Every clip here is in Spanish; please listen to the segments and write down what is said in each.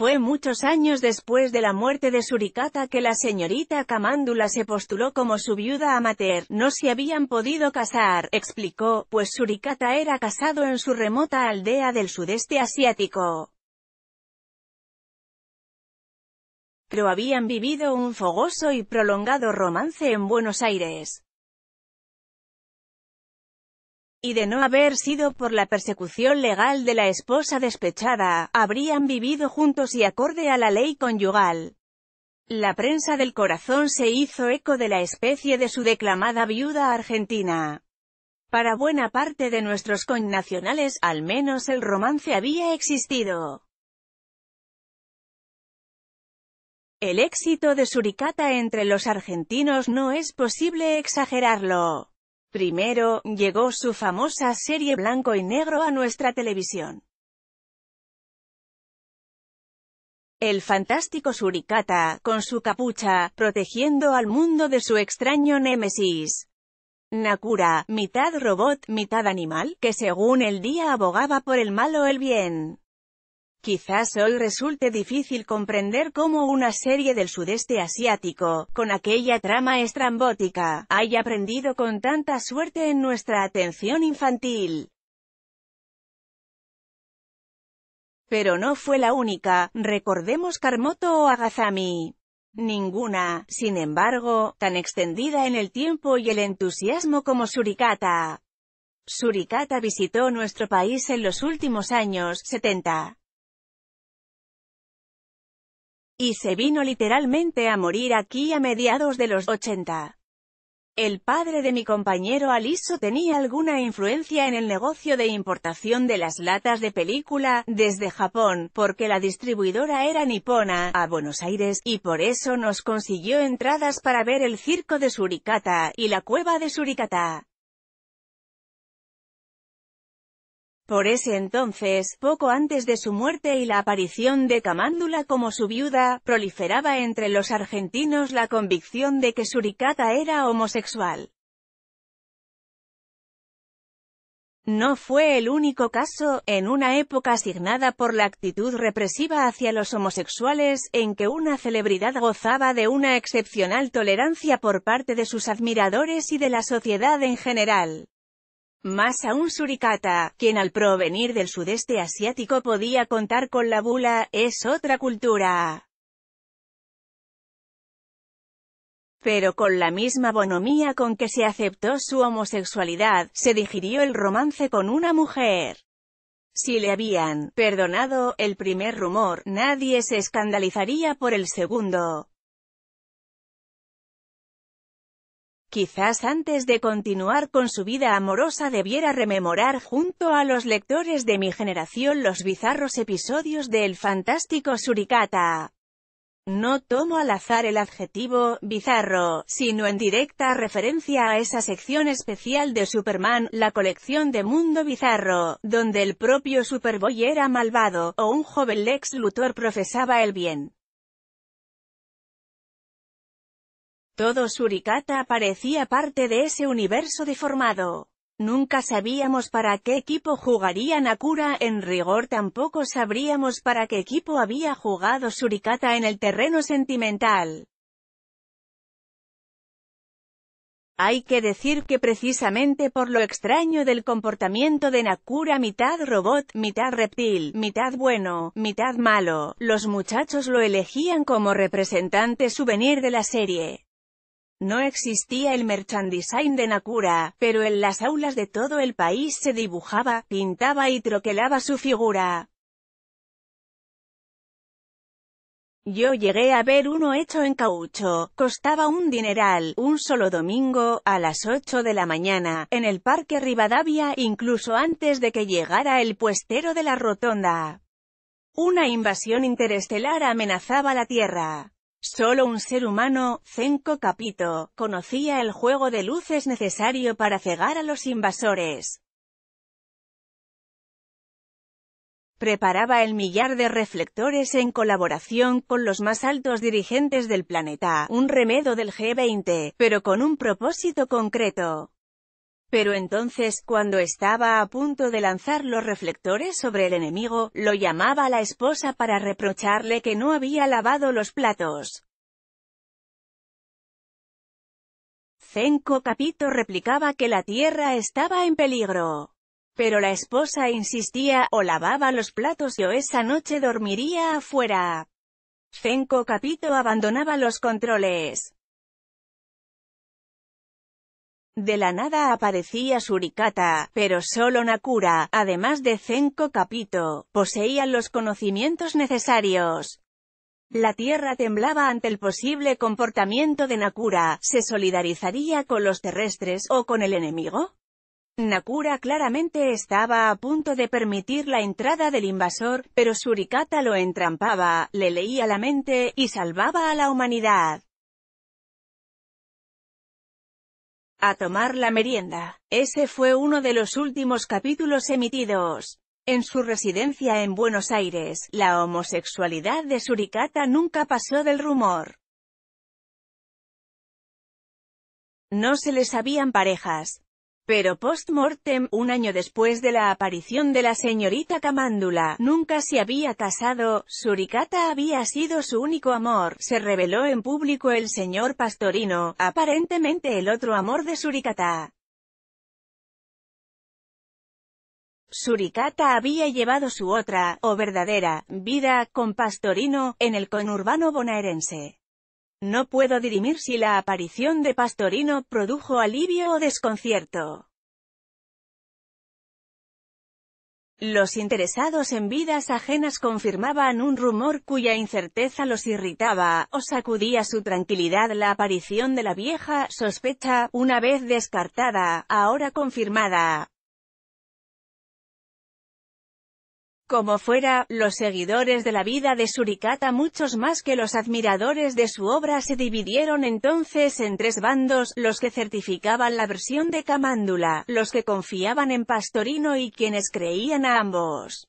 Fue muchos años después de la muerte de Suricata que la señorita Camándula se postuló como su viuda amateur, no se habían podido casar, explicó, pues Suricata era casado en su remota aldea del sudeste asiático. Pero habían vivido un fogoso y prolongado romance en Buenos Aires y de no haber sido por la persecución legal de la esposa despechada, habrían vivido juntos y acorde a la ley conyugal. La prensa del corazón se hizo eco de la especie de su declamada viuda argentina. Para buena parte de nuestros connacionales, al menos el romance había existido. El éxito de Suricata entre los argentinos no es posible exagerarlo. Primero, llegó su famosa serie blanco y negro a nuestra televisión. El fantástico Surikata, con su capucha, protegiendo al mundo de su extraño némesis. Nakura, mitad robot, mitad animal, que según el día abogaba por el mal o el bien. Quizás hoy resulte difícil comprender cómo una serie del sudeste asiático, con aquella trama estrambótica, haya aprendido con tanta suerte en nuestra atención infantil. Pero no fue la única, recordemos Karmoto o Agazami. Ninguna, sin embargo, tan extendida en el tiempo y el entusiasmo como Surikata. Surikata visitó nuestro país en los últimos años 70 y se vino literalmente a morir aquí a mediados de los 80. El padre de mi compañero Aliso tenía alguna influencia en el negocio de importación de las latas de película, desde Japón, porque la distribuidora era nipona, a Buenos Aires, y por eso nos consiguió entradas para ver el circo de Suricata, y la cueva de Suricata. Por ese entonces, poco antes de su muerte y la aparición de Camándula como su viuda, proliferaba entre los argentinos la convicción de que Suricata era homosexual. No fue el único caso, en una época asignada por la actitud represiva hacia los homosexuales, en que una celebridad gozaba de una excepcional tolerancia por parte de sus admiradores y de la sociedad en general. Más aún Suricata, quien al provenir del sudeste asiático podía contar con la bula, es otra cultura. Pero con la misma bonomía con que se aceptó su homosexualidad, se digirió el romance con una mujer. Si le habían perdonado el primer rumor, nadie se escandalizaría por el segundo. Quizás antes de continuar con su vida amorosa debiera rememorar junto a los lectores de mi generación los bizarros episodios del fantástico Suricata. No tomo al azar el adjetivo «bizarro», sino en directa referencia a esa sección especial de Superman, la colección de Mundo Bizarro, donde el propio Superboy era malvado, o un joven Lex Luthor profesaba el bien. Todo Suricata parecía parte de ese universo deformado. Nunca sabíamos para qué equipo jugaría Nakura, en rigor tampoco sabríamos para qué equipo había jugado Suricata en el terreno sentimental. Hay que decir que precisamente por lo extraño del comportamiento de Nakura mitad robot, mitad reptil, mitad bueno, mitad malo, los muchachos lo elegían como representante souvenir de la serie. No existía el merchandising de Nakura, pero en las aulas de todo el país se dibujaba, pintaba y troquelaba su figura. Yo llegué a ver uno hecho en caucho, costaba un dineral, un solo domingo, a las 8 de la mañana, en el Parque Rivadavia, incluso antes de que llegara el puestero de la rotonda. Una invasión interestelar amenazaba la Tierra. Solo un ser humano, Zenko Capito, conocía el juego de luces necesario para cegar a los invasores. Preparaba el millar de reflectores en colaboración con los más altos dirigentes del planeta, un remedo del G20, pero con un propósito concreto. Pero entonces, cuando estaba a punto de lanzar los reflectores sobre el enemigo, lo llamaba la esposa para reprocharle que no había lavado los platos. Zenko Capito replicaba que la tierra estaba en peligro. Pero la esposa insistía, o lavaba los platos y o esa noche dormiría afuera. Zenko Capito abandonaba los controles. De la nada aparecía Surikata, pero solo Nakura, además de Zenko Capito, poseía los conocimientos necesarios. La Tierra temblaba ante el posible comportamiento de Nakura, ¿se solidarizaría con los terrestres o con el enemigo? Nakura claramente estaba a punto de permitir la entrada del invasor, pero Surikata lo entrampaba, le leía la mente, y salvaba a la humanidad. a tomar la merienda. Ese fue uno de los últimos capítulos emitidos. En su residencia en Buenos Aires, la homosexualidad de Suricata nunca pasó del rumor. No se les habían parejas. Pero post-mortem, un año después de la aparición de la señorita Camándula, nunca se había casado, Suricata había sido su único amor, se reveló en público el señor Pastorino, aparentemente el otro amor de Suricata. Suricata había llevado su otra, o verdadera, vida, con Pastorino, en el conurbano bonaerense. No puedo dirimir si la aparición de Pastorino produjo alivio o desconcierto. Los interesados en vidas ajenas confirmaban un rumor cuya incerteza los irritaba, o sacudía su tranquilidad la aparición de la vieja sospecha, una vez descartada, ahora confirmada. Como fuera, los seguidores de la vida de Suricata muchos más que los admiradores de su obra se dividieron entonces en tres bandos, los que certificaban la versión de Camándula, los que confiaban en Pastorino y quienes creían a ambos.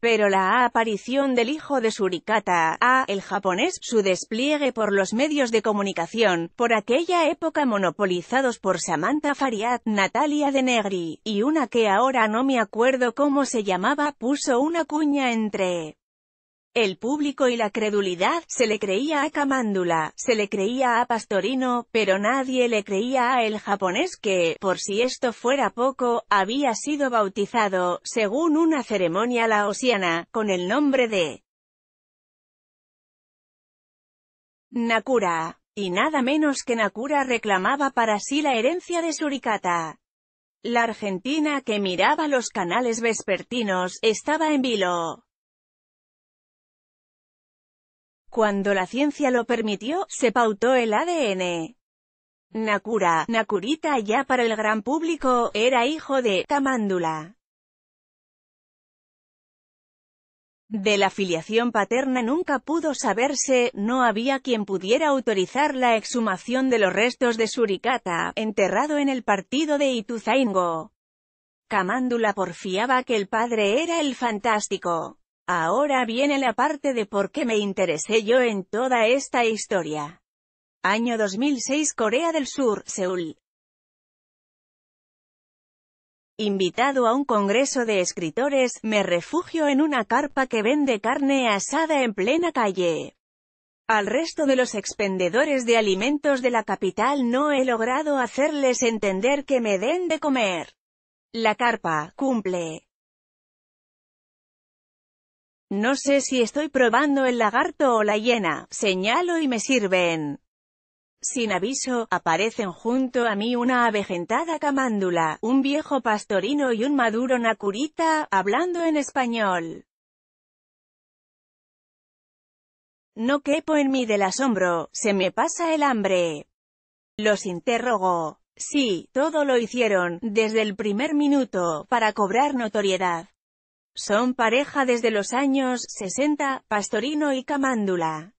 Pero la aparición del hijo de Surikata, a, el japonés, su despliegue por los medios de comunicación, por aquella época monopolizados por Samantha Fariat, Natalia de Negri, y una que ahora no me acuerdo cómo se llamaba, puso una cuña entre el público y la credulidad, se le creía a Camándula, se le creía a Pastorino, pero nadie le creía a el japonés que, por si esto fuera poco, había sido bautizado, según una ceremonia laosiana, con el nombre de Nakura. Y nada menos que Nakura reclamaba para sí la herencia de Suricata. La Argentina que miraba los canales vespertinos, estaba en vilo. Cuando la ciencia lo permitió, se pautó el ADN. Nakura, Nakurita ya para el gran público, era hijo de Tamándula. De la filiación paterna nunca pudo saberse, no había quien pudiera autorizar la exhumación de los restos de Surikata, enterrado en el partido de Ituzaingo. Camándula porfiaba que el padre era el fantástico. Ahora viene la parte de por qué me interesé yo en toda esta historia. Año 2006 Corea del Sur, Seúl. Invitado a un congreso de escritores, me refugio en una carpa que vende carne asada en plena calle. Al resto de los expendedores de alimentos de la capital no he logrado hacerles entender que me den de comer. La carpa, cumple no sé si estoy probando el lagarto o la hiena, señalo y me sirven. Sin aviso, aparecen junto a mí una avejentada camándula, un viejo pastorino y un maduro nacurita, hablando en español. No quepo en mí del asombro, se me pasa el hambre. Los interrogo. Sí, todo lo hicieron, desde el primer minuto, para cobrar notoriedad. Son pareja desde los años 60, Pastorino y Camándula.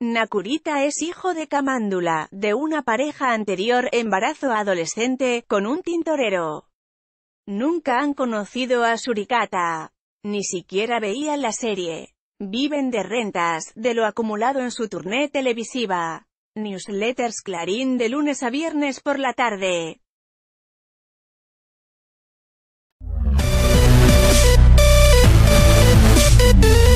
Nakurita es hijo de Camándula, de una pareja anterior, embarazo adolescente, con un tintorero. Nunca han conocido a Surikata. Ni siquiera veían la serie. Viven de rentas, de lo acumulado en su turné televisiva. Newsletters Clarín de lunes a viernes por la tarde. Thank you.